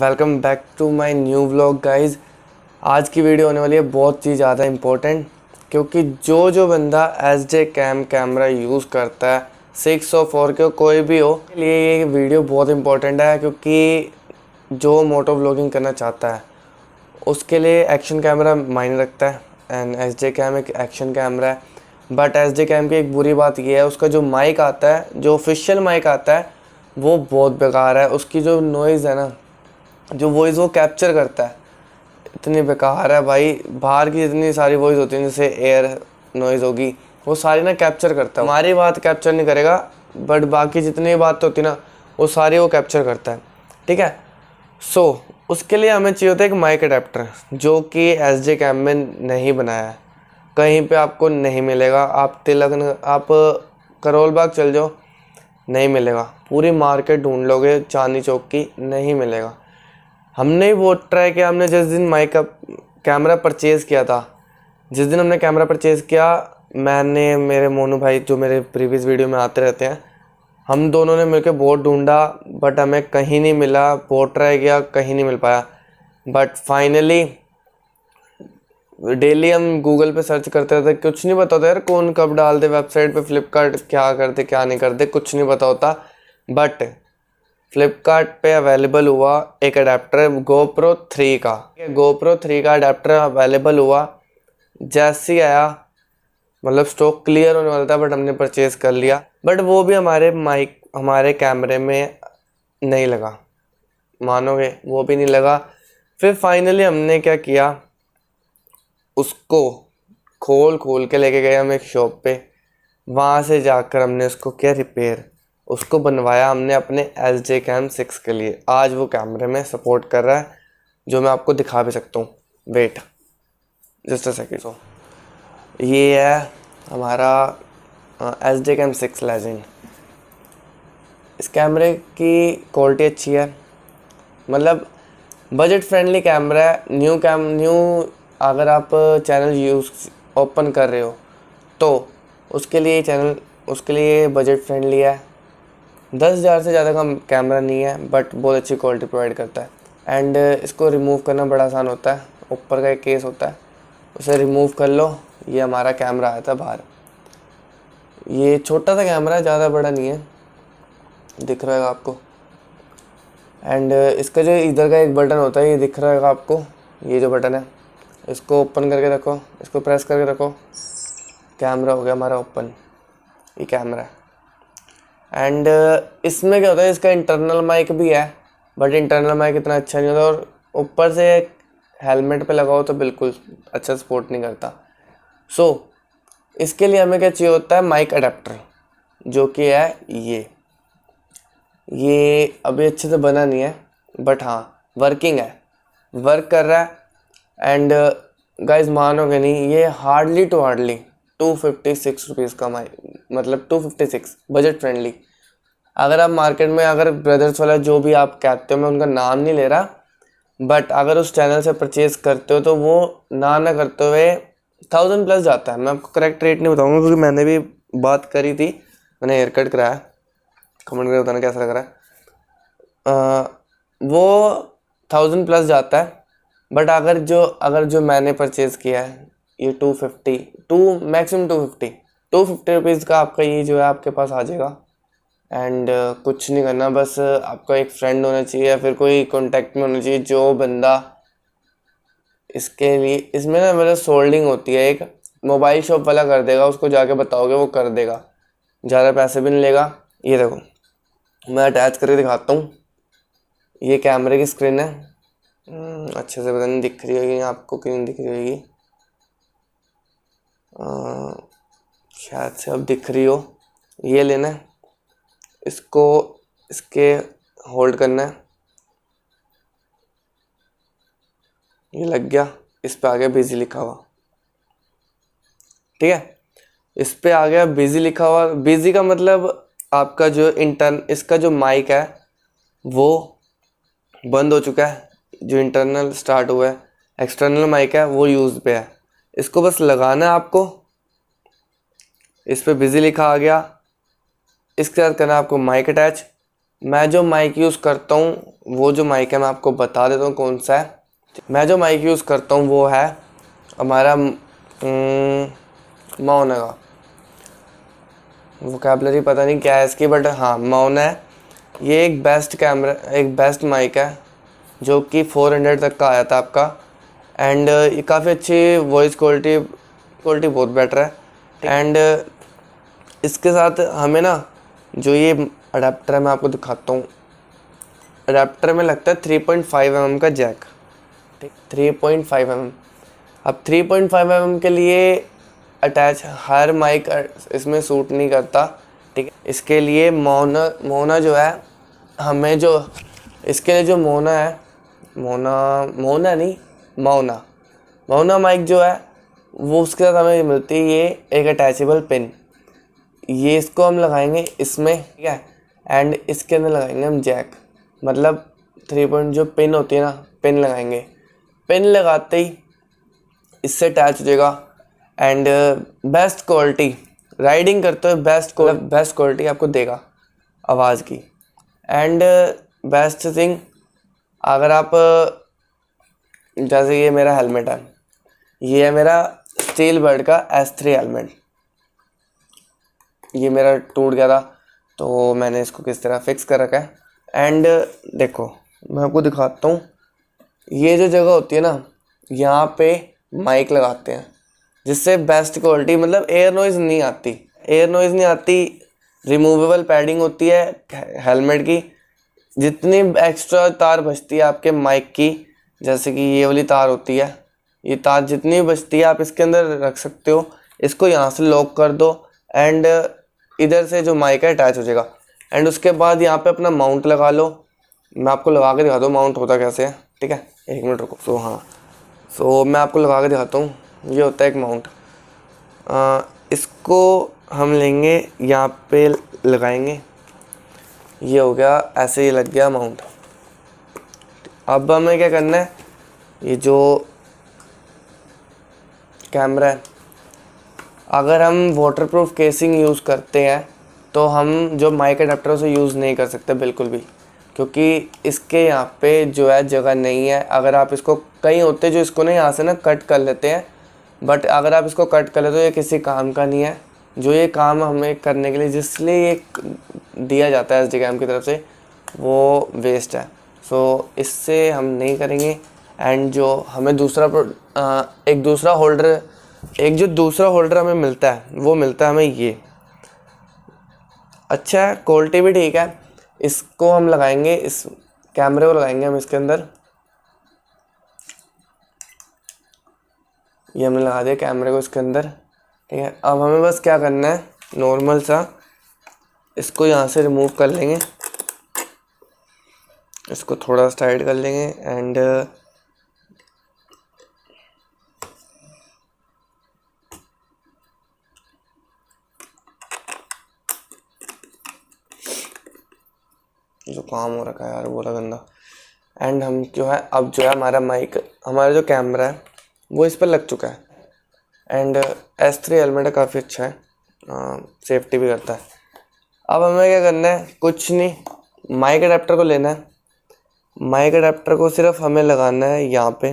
welcome back to my new vlog guys आज की video होने वाली है बहुत ही ज़्यादा इम्पोर्टेंट क्योंकि जो जो बंदा एस डे कैम कैमरा यूज़ करता है सिक्स और फोर के कोई भी हो लिए ये वीडियो बहुत इम्पोर्टेंट है क्योंकि जो मोटो व्लॉगिंग करना चाहता है उसके लिए एक्शन कैमरा मायने रखता है एंड एस जे कैम एक एक्शन कैमरा है बट एस जे कैम की एक बुरी बात यह है उसका जो माइक आता है जो ऑफिशियल माइक आता है वो बहुत बेकार है उसकी जो नॉइज़ है ना जो वॉइस वो कैप्चर करता है इतनी बेकार है भाई बाहर की इतनी सारी वॉइस होती है जैसे एयर नॉइज़ होगी वो सारी ना कैप्चर करता है हमारी बात कैप्चर नहीं करेगा बट बाकी जितनी बात होती ना वो सारी वो कैप्चर करता है ठीक है सो so, उसके लिए हमें चाहिए होता है एक माइक अडेप्टर जो कि एस जे कैम में नहीं बनाया है कहीं पे आपको नहीं मिलेगा आप तिलक आप करोल बाग चल जाओ नहीं मिलेगा पूरी मार्केट ढूंढ लोगे चांदनी चौक की नहीं मिलेगा हमने वो ट्राई किया हमने जिस दिन माइक का कैमरा परचेज़ किया था जिस दिन हमने कैमरा परचेज़ किया मैंने मेरे मोनू भाई जो मेरे प्रीवियस वीडियो में आते रहते हैं हम दोनों ने मिलकर बोर्ड ढूंढा बट हमें कहीं नहीं मिला बोर्ड ट्राई किया कहीं नहीं मिल पाया बट फाइनली डेली हम गूगल पे सर्च करते रहते कुछ नहीं पता होता यार कौन कब डाल दे वेबसाइट पे फ्लिपकार्ट क्या करते क्या नहीं करते कुछ नहीं पता होता बट फ्लिपकार्ट पे अवेलेबल हुआ एक अडेप्टर गोप्रो थ्री का गोप्रो थ्री का अडेप्टर अवेलेबल हुआ जैसे ही आया मतलब स्टॉक क्लियर होने वाला था बट हमने परचेज़ कर लिया बट वो भी हमारे माइक हमारे कैमरे में नहीं लगा मानोगे वो भी नहीं लगा फिर फाइनली हमने क्या किया उसको खोल खोल के लेके गए हम एक शॉप पे वहाँ से जाकर हमने उसको किया रिपेयर उसको बनवाया हमने अपने एस जे कैम सिक्स के लिए आज वो कैमरे में सपोर्ट कर रहा है जो मैं आपको दिखा भी सकता हूँ वेट जस्ट सेकेंड सो ये है हमारा S J cam six legend इस कैमरे की क्वालिटी अच्छी है मतलब बजट फ्रेंडली कैमरा है न्यू कैम न्यू अगर आप चैनल यूज ओपन कर रहे हो तो उसके लिए चैनल उसके लिए बजट फ्रेंडली है दस हज़ार से ज़्यादा का कैमरा नहीं है बट बहुत अच्छी क्वालिटी प्रोवाइड करता है एंड uh, इसको रिमूव करना बड़ा आसान होता है ऊपर का एक केस होता है उसे रिमूव कर लो ये हमारा कैमरा आया था बाहर ये छोटा सा कैमरा है ज़्यादा बड़ा नहीं है दिख रहा है आपको एंड uh, इसका जो इधर का एक बटन होता है ये दिख रहा है आपको ये जो बटन है इसको ओपन करके रखो इसको प्रेस करके रखो कैमरा हो गया हमारा ओपन ये कैमरा है एंड uh, इसमें क्या होता है इसका इंटरनल माइक भी है बट इंटरनल माइक इतना अच्छा नहीं होता और ऊपर से हेलमेट पे लगाओ तो बिल्कुल अच्छा सपोर्ट नहीं करता सो so, इसके लिए हमें क्या चाहिए होता है माइक अडेप्टर जो कि है ये ये अभी अच्छे से बना नहीं है बट हाँ वर्किंग है वर्क कर रहा है एंड गाइज uh, मानोगे नहीं ये hardly two hardly two fifty six rupees का माइ मतलब two fifty six budget friendly अगर आप मार्केट में अगर ब्रदर्स वाला जो भी आप कहते हो मैं उनका नाम नहीं ले रहा बट अगर उस चैनल से परचेज करते हो तो वो ना ना करते हुए थाउजेंड प्लस जाता है मैं आपको करेक्ट रेट नहीं बताऊंगा क्योंकि मैंने भी बात करी थी मैंने हेयर कट कराया कमेंट करके बताना कैसा लग रहा है वो थाउजेंड प्लस जाता है बट अगर जो अगर जो मैंने परचेज़ किया है ये two fifty to maximum two fifty two fifty rupees का आपका ये जो है आपके पास आ जाएगा एंड uh, कुछ नहीं करना बस uh, आपका एक फ्रेंड होना चाहिए या फिर कोई कॉन्टेक्ट में होना चाहिए जो बंदा इसके लिए इसमें ना मतलब सोल्डिंग होती है एक मोबाइल शॉप वाला कर देगा उसको जाके बताओगे वो कर देगा ज़्यादा पैसे भी नहीं लेगा ये देखो मैं अटैच करके दिखाता हूँ ये कैमरे की स्क्रीन है hmm, अच्छे से पता नहीं दिख रही होगी आपको क्यों दिख रही होगी शायद से अब दिख रही हो ये लेना है इसको इसके होल्ड करना है ये लग गया इस पे आ गया बिजी लिखा हुआ ठीक है इस पे आ गया बिजी लिखा हुआ बिजी का मतलब आपका जो इंटर्न इसका जो माइक है वो बंद हो चुका है जो इंटरनल स्टार्ट हुआ है एक्सटर्नल माइक है वो यूज़ पे है इसको बस लगाना है आपको इस पर बिजी लिखा आ गया इसके साथ करना है आपको माइक अटैच मैं जो माइक यूज़ करता हूँ वो जो माइक है मैं आपको बता देता हूँ कौन सा है मैं जो माइक यूज़ करता हूँ वो है हमारा माओना का वोकेबलरी पता नहीं क्या है इसकी बट हाँ माओना है ये एक बेस्ट कैमरा एक बेस्ट माइक है जो कि 400 तक का आया था आपका एंड uh, ये काफ़ी अच्छी वॉइस क्वालिटी क्वालिटी बहुत बेटर है एंड uh, इसके साथ हमें ना जो ये अडेप्टर है मैं आपको दिखाता हूँ अडेप्टर में लगता है थ्री पॉइंट फाइव एम का जैक ठीक थ्री पॉइंट फाइव एम अब थ्री पॉइंट फाइव एम के लिए अटैच हर माइक uh, इसमें सूट नहीं करता ठीक है इसके लिए मोना मोना जो है हमें जो इसके लिए जो मोना है मोना मोना नहीं मौना मौना माइक जो है वो उसके साथ हमें मिलती है ये एक अटैचेबल पिन ये इसको हम लगाएंगे इसमें ठीक है एंड इसके अंदर लगाएंगे हम जैक मतलब थ्री पॉइंट जो पिन होती है ना पिन लगाएंगे पिन लगाते ही इससे अटैच हो जाएगा एंड बेस्ट क्वालिटी राइडिंग करते हुए बेस्ट बेस्ट क्वालिटी आपको देगा आवाज़ की एंड बेस्ट थिंग अगर आप जैसे ये मेरा हेलमेट है ये है मेरा स्टील बर्ड का एस थ्री हेलमेट ये मेरा टूट गया था तो मैंने इसको किस तरह फिक्स कर रखा है एंड देखो मैं आपको दिखाता हूँ ये जो जगह होती है ना यहाँ पे माइक लगाते हैं जिससे बेस्ट क्वालिटी मतलब एयर नॉइज़ नहीं आती एयर नॉइज़ नहीं आती रिमूवेबल पैडिंग होती है हेलमेट की जितनी एक्स्ट्रा तार बचती है आपके माइक की जैसे कि ये वाली तार होती है ये तार जितनी बचती है आप इसके अंदर रख सकते हो इसको यहाँ से लॉक कर दो एंड इधर से जो माइक है अटैच हो जाएगा एंड उसके बाद यहाँ पे अपना माउंट लगा लो मैं आपको लगा के दिखा दूँ माउंट होता कैसे है ठीक है एक मिनट रुको सो हाँ सो मैं आपको लगा के दिखाता हूँ ये होता है एक माउंट इसको हम लेंगे यहाँ पे लगाएंगे ये हो गया ऐसे ही लग गया माउंट अब हमें क्या करना है ये जो कैमरा है अगर हम वाटरप्रूफ केसिंग यूज़ करते हैं तो हम जो माइक अडाप्टर उसे यूज़ नहीं कर सकते बिल्कुल भी क्योंकि इसके यहाँ पे जो है जगह नहीं है अगर आप इसको कहीं होते जो इसको ना यहाँ से ना कट कर लेते हैं बट अगर आप इसको कट कर लेते तो ये किसी काम का नहीं है जो ये काम हमें करने के लिए जिसलिए ये दिया जाता है एस डी की तरफ से वो वेस्ट है सो so, इससे हम नहीं करेंगे एंड जो हमें दूसरा आ, एक दूसरा होल्डर एक जो दूसरा होल्डर हमें मिलता है वो मिलता है हमें ये अच्छा है क्वालिटी भी ठीक है इसको हम लगाएंगे इस कैमरे को लगाएंगे हम इसके अंदर ये हमने लगा दिया कैमरे को इसके अंदर ठीक है अब हमें बस क्या करना है नॉर्मल सा इसको यहाँ से रिमूव कर लेंगे इसको थोड़ा साइड कर लेंगे एंड uh, जो काम हो रखा है यार बोला गंदा एंड हम जो है अब जो है हमारा माइक हमारा जो कैमरा है वो इस पर लग चुका है एंड एस थ्री हेलमेट काफ़ी अच्छा है आ, सेफ्टी भी करता है अब हमें क्या करना है कुछ नहीं माइक अडेप्टर को लेना है माइक अडेप्टर को सिर्फ हमें लगाना है यहाँ पे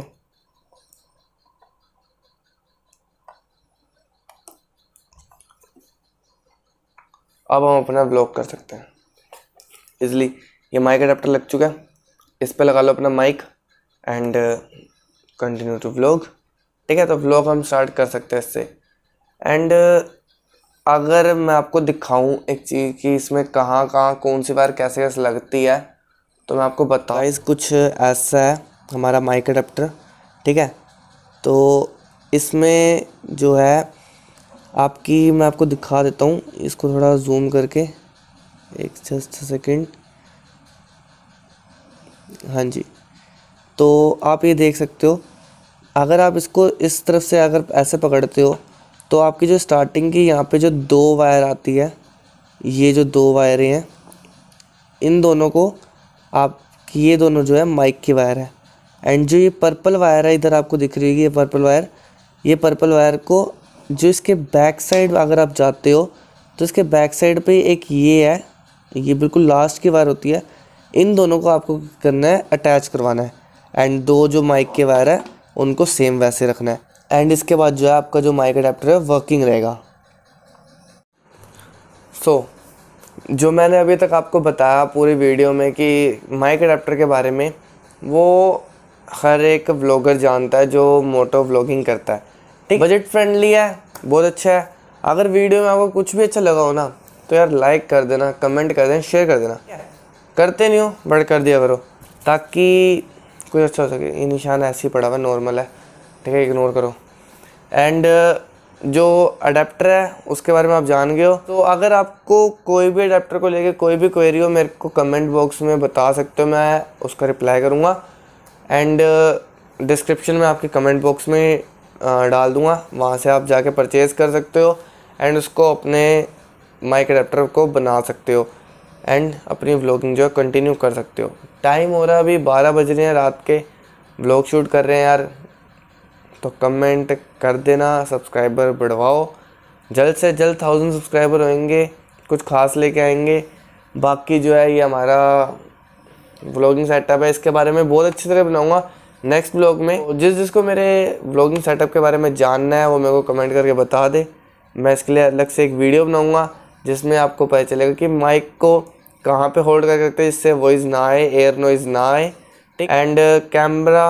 अब हम अपना ब्लॉक कर सकते हैं इजली ये माइक अडेप्टर लग चुका है इस पर लगा लो अपना mic and continue to vlog ठीक है तो व्लॉग हम स्टार्ट कर सकते हैं इससे एंड uh, अगर मैं आपको दिखाऊं एक चीज़ कि इसमें कहाँ कहाँ कौन सी बार कैसे कैसे लगती है तो मैं आपको बताऊँ कुछ ऐसा है हमारा माइक अडेप्टर ठीक है तो इसमें जो है आपकी मैं आपको दिखा देता हूँ इसको थोड़ा जूम करके एक जस्ट सेकेंड हाँ जी तो आप ये देख सकते हो अगर आप इसको इस तरफ से अगर ऐसे पकड़ते हो तो आपकी जो स्टार्टिंग की यहाँ पे जो दो वायर आती है ये जो दो वायरें हैं इन दोनों को आप ये दोनों जो है माइक की वायर है एंड जो ये पर्पल वायर है इधर आपको दिख रही है ये पर्पल वायर ये पर्पल वायर को जो इसके बैक साइड अगर आप जाते हो तो इसके बैक साइड पे एक ये है ये बिल्कुल लास्ट की वायर होती है इन दोनों को आपको करना है अटैच करवाना है एंड दो जो माइक के वायर है उनको सेम वैसे रखना है एंड इसके बाद जो है आपका जो माइक अडेप्टर है वर्किंग रहेगा सो so, जो मैंने अभी तक आपको बताया पूरी वीडियो में कि माइक अडेप्टर के बारे में वो हर एक व्लॉगर जानता है जो मोटो व्लॉगिंग करता है ठीक बजट फ्रेंडली है बहुत अच्छा है अगर वीडियो में आपको कुछ भी अच्छा लगा हो ना तो यार लाइक कर देना कमेंट कर देना शेयर कर देना करते नहीं हो बट कर दिया करो ताकि कुछ अच्छा हो सके ये निशान ऐसे ही पड़ा हुआ नॉर्मल है ठीक है इग्नोर करो एंड जो अडेप्टर है उसके बारे में आप जान गए हो तो अगर आपको कोई भी अडेप्टर को लेके कोई भी क्वेरी हो मेरे को कमेंट बॉक्स में बता सकते हो मैं उसका रिप्लाई करूँगा एंड डिस्क्रिप्शन में आपके कमेंट बॉक्स में uh, डाल दूँगा वहाँ से आप जाके परचेज़ कर सकते हो एंड उसको अपने माइक अडेप्टर को बना सकते हो एंड अपनी ब्लॉगिंग जो है कंटिन्यू कर सकते हो टाइम हो रहा है अभी बारह बज रहे हैं रात के ब्लॉग शूट कर रहे हैं यार तो कमेंट कर देना सब्सक्राइबर बढ़वाओ जल्द से जल्द थाउजेंड सब्सक्राइबर होंगे कुछ खास लेके आएंगे बाकी जो है ये हमारा ब्लॉगिंग सेटअप है इसके बारे में बहुत अच्छी तरह बनाऊँगा नेक्स्ट ब्लॉग में तो जिस जिसको मेरे ब्लॉगिंग सेटअप के बारे में जानना है वो मेरे को कमेंट करके बता दे मैं इसके लिए अलग से एक वीडियो बनाऊँगा जिसमें आपको पता चलेगा कि माइक को कहाँ पर होल्ड कर सकते हैं जिससे वॉइस ना आए एयर नॉइज़ ना आए एंड कैमरा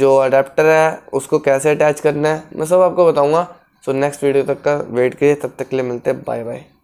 जो अडेप्टर है उसको कैसे अटैच करना है मैं सब आपको बताऊँगा सो नेक्स्ट वीडियो तक का वेट करिए तब तक के लिए मिलते हैं बाय बाय